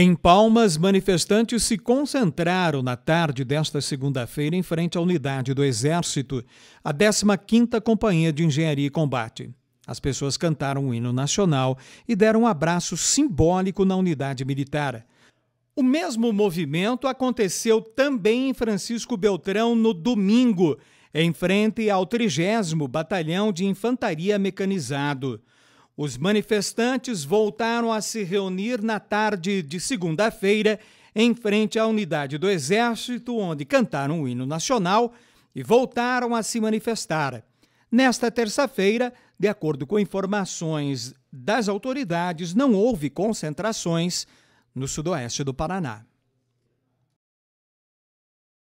Em Palmas, manifestantes se concentraram na tarde desta segunda-feira em frente à unidade do Exército, a 15ª Companhia de Engenharia e Combate. As pessoas cantaram o hino nacional e deram um abraço simbólico na unidade militar. O mesmo movimento aconteceu também em Francisco Beltrão no domingo, em frente ao 30 Batalhão de Infantaria Mecanizado. Os manifestantes voltaram a se reunir na tarde de segunda-feira em frente à unidade do Exército, onde cantaram o hino nacional e voltaram a se manifestar. Nesta terça-feira, de acordo com informações das autoridades, não houve concentrações no sudoeste do Paraná.